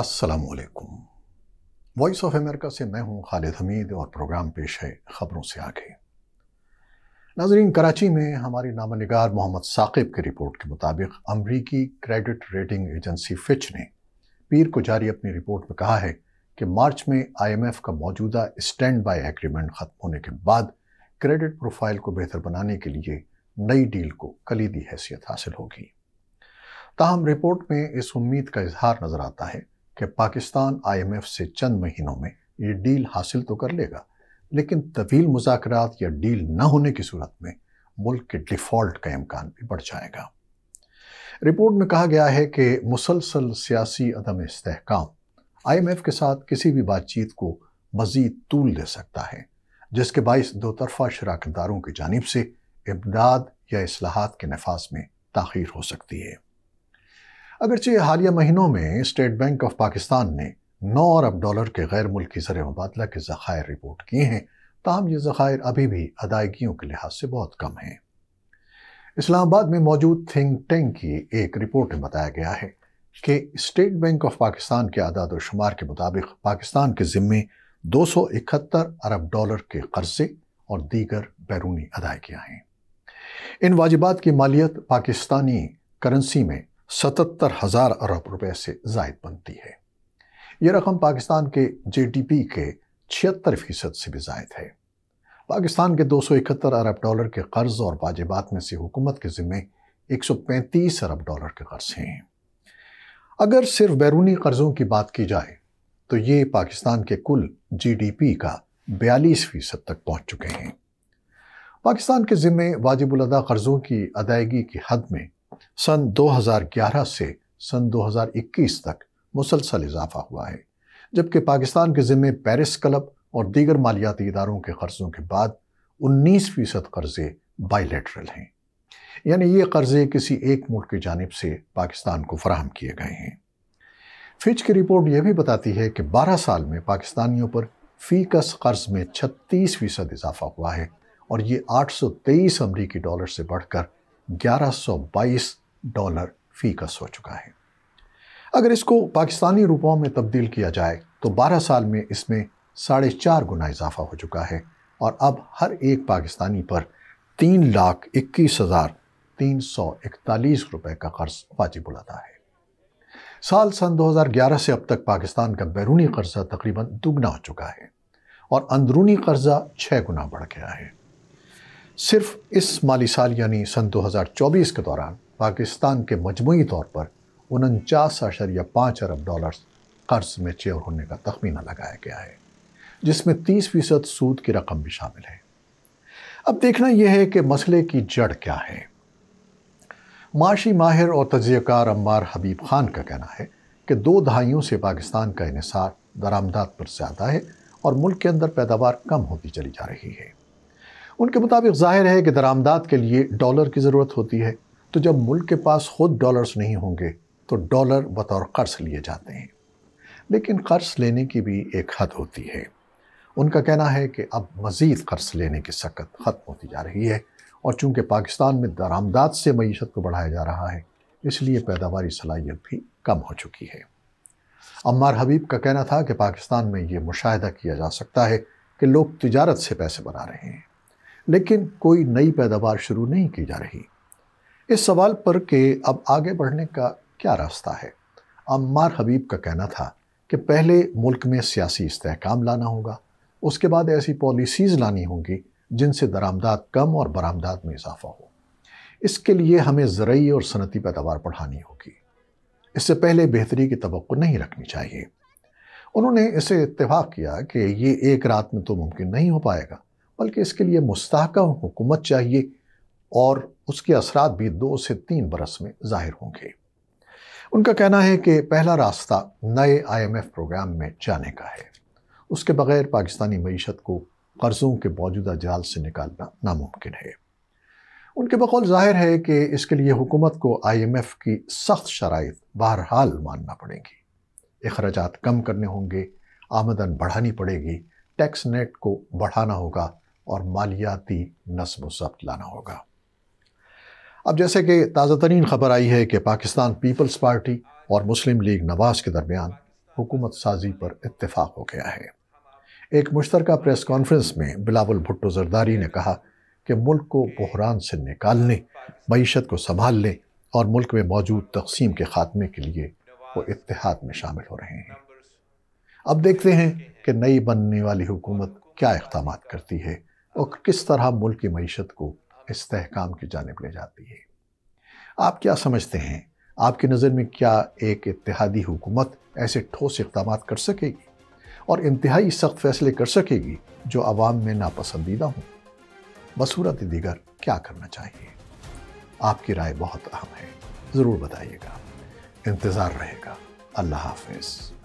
السلام علیکم voice of America سے میں ہوں خالد حمید اور پروگرام پیش ہے خبروں سے آگے ناظرین کراچی میں ہماری نامہ نگار محمد ثاقب کی رپورٹ کے مطابق امریکی کریڈٹ ریٹنگ ایجنسی فچ نے پیر کو جاری اپنی رپورٹ میں کہا ہے کہ مارچ میں آئی ایم ایف کا موجودہ اسٹینڈ بائی ایگریمنٹ ختم ہونے کے بعد کریڈٹ پروفائل کو بہتر بنانے کے لیے نئی ڈیل کو کلیدی حیثیت حاصل ہوگی تاہم رپورٹ میں اس امید کا اظہار نظر آتا ہے کہ پاکستان آئی ایم ایف سے چند مہینوں میں یہ ڈیل حاصل تو کر لے گا لیکن طویل مذاکرات یا ڈیل نہ ہونے کی صورت میں ملک کے ڈیفالٹ کا امکان بھی بڑھ جائے گا رپورٹ میں کہا گیا ہے کہ مسلسل سیاسی عدم استحکام آئی ایم ایف کے ساتھ کسی بھی بات چیت کو مزید طول دے سکتا ہے جس کے باعث دو طرفہ شراکت داروں کی جانب سے امداد یا اصلاحات کے نفاذ میں تاخیر ہو سکتی ہے اگرچہ حالیہ مہینوں میں اسٹیٹ بینک آف پاکستان نے نو ارب ڈالر کے غیر ملکی زر مبادلہ کے ذخائر رپورٹ کیے ہیں تاہم یہ ذخائر ابھی بھی ادائیگیوں کے لحاظ سے بہت کم ہیں اسلام آباد میں موجود تھنک ٹینک کی ایک رپورٹ میں بتایا گیا ہے کہ اسٹیٹ بینک آف پاکستان کے اعداد و شمار کے مطابق پاکستان کے ذمے دو سو اکہتر ارب ڈالر کے قرضے اور دیگر بیرونی ادائیگیاں ہیں ان واجبات کی مالیت پاکستانی کرنسی میں ستتر ہزار ارب روپے سے زائد بنتی ہے یہ رقم پاکستان کے جی ڈی پی کے چھہتر فیصد سے بھی زائد ہے پاکستان کے دو سو اکہتر ارب ڈالر کے قرض اور واجبات میں سے حکومت کے ذمے ایک سو پینتیس ارب ڈالر کے قرض ہیں اگر صرف بیرونی قرضوں کی بات کی جائے تو یہ پاکستان کے کل جی ڈی پی کا بیالیس فیصد تک پہنچ چکے ہیں پاکستان کے ذمے واجب الادا قرضوں کی ادائیگی کی حد میں سن دو ہزار گیارہ سے سن دو ہزار اکیس تک مسلسل اضافہ ہوا ہے جبکہ پاکستان کے ذمے پیرس کلب اور دیگر مالیاتی اداروں کے قرضوں کے بعد انیس فیصد قرضے بائی لیٹرل ہیں یعنی یہ قرضے کسی ایک ملک کی جانب سے پاکستان کو فراہم کیے گئے ہیں فچ کی رپورٹ یہ بھی بتاتی ہے کہ بارہ سال میں پاکستانیوں پر فی کس قرض میں چھتیس فیصد اضافہ ہوا ہے اور یہ آٹھ سو تیئیس امریکی ڈالر سے بڑھ کر گیارہ سو بائیس ڈالر فی کس ہو چکا ہے اگر اس کو پاکستانی روپوں میں تبدیل کیا جائے تو بارہ سال میں اس میں ساڑھے چار گنا اضافہ ہو چکا ہے اور اب ہر ایک پاکستانی پر تین لاکھ اکیس ہزار تین سو اکتالیس روپے کا قرض بلاتا ہے سال سن دو ہزار گیارہ سے اب تک پاکستان کا بیرونی قرضہ تقریباً دگنا ہو چکا ہے اور اندرونی قرضہ چھ گنا بڑھ گیا ہے صرف اس مالی سال یعنی سن دو ہزار چوبیس کے دوران پاکستان کے مجموعی طور پر انچاس اشر یا پانچ ارب ڈالرز قرض میں چیور ہونے کا تخمینہ لگایا گیا ہے جس میں تیس فیصد سود کی رقم بھی شامل ہے اب دیکھنا یہ ہے کہ مسئلے کی جڑ کیا ہے معاشی ماہر اور تجزیہ کار عمار حبیب خان کا کہنا ہے کہ دو دہائیوں سے پاکستان کا انحصار درآمدات پر زیادہ ہے اور ملک کے اندر پیداوار کم ہوتی چلی جا رہی ہے ان کے مطابق ظاہر ہے کہ درآمدات کے لیے ڈالر کی ضرورت ہوتی ہے تو جب ملک کے پاس خود ڈالرز نہیں ہوں گے تو ڈالر بطور قرض لیے جاتے ہیں لیکن قرض لینے کی بھی ایک حد ہوتی ہے ان کا کہنا ہے کہ اب مزید قرض لینے کی سکت ختم ہوتی جا رہی ہے اور چونکہ پاکستان میں درآمدات سے معیشت کو بڑھایا جا رہا ہے اس لیے پیداواری صلاحیت بھی کم ہو چکی ہے عمار حبیب کا کہنا تھا کہ پاکستان میں یہ مشاہدہ کیا جا سکتا ہے کہ لوگ تجارت سے پیسے بنا رہے ہیں لیکن کوئی نئی پیداوار شروع نہیں کی جا رہی اس سوال پر کہ اب آگے بڑھنے کا کیا راستہ ہے عمار حبیب کا کہنا تھا کہ پہلے ملک میں سیاسی استحکام لانا ہوگا اس کے بعد ایسی پالیسیز لانی ہوں گی جن سے درآمدات کم اور برآمدات میں اضافہ ہو اس کے لیے ہمیں زرعی اور صنعتی پیداوار پڑھانی ہوگی اس سے پہلے بہتری کی توقع نہیں رکھنی چاہیے انہوں نے اسے اتفاق کیا کہ یہ ایک رات میں تو ممکن نہیں ہو پائے گا بلکہ اس کے لیے مستحکم حکومت چاہیے اور اس کے اثرات بھی دو سے تین برس میں ظاہر ہوں گے ان کا کہنا ہے کہ پہلا راستہ نئے آئی ایم ایف پروگرام میں جانے کا ہے اس کے بغیر پاکستانی معیشت کو قرضوں کے موجودہ جال سے نکالنا ناممکن ہے ان کے بقول ظاہر ہے کہ اس کے لیے حکومت کو آئی ایم ایف کی سخت شرائط بہرحال ماننا پڑیں گی اخراجات کم کرنے ہوں گے آمدن بڑھانی پڑے گی ٹیکس نیٹ کو بڑھانا ہوگا اور مالیاتی نصب و ضبط لانا ہوگا اب جیسے کہ تازہ ترین خبر آئی ہے کہ پاکستان پیپلز پارٹی اور مسلم لیگ نواز کے درمیان حکومت سازی پر اتفاق ہو گیا ہے ایک مشترکہ پریس کانفرنس میں بلاول بھٹو زرداری نے کہا کہ ملک کو بحران سے نکالنے معیشت کو سنبھالنے اور ملک میں موجود تقسیم کے خاتمے کے لیے وہ اتحاد میں شامل ہو رہے ہیں اب دیکھتے ہیں کہ نئی بننے والی حکومت کیا اقدامات کرتی ہے اور کس طرح ملک کی معیشت کو استحکام کی جانب لے جاتی ہے آپ کیا سمجھتے ہیں آپ کی نظر میں کیا ایک اتحادی حکومت ایسے ٹھوس اقدامات کر سکے گی اور انتہائی سخت فیصلے کر سکے گی جو عوام میں ناپسندیدہ ہوں بصورت دیگر کیا کرنا چاہیے آپ کی رائے بہت اہم ہے ضرور بتائیے گا انتظار رہے گا اللہ حافظ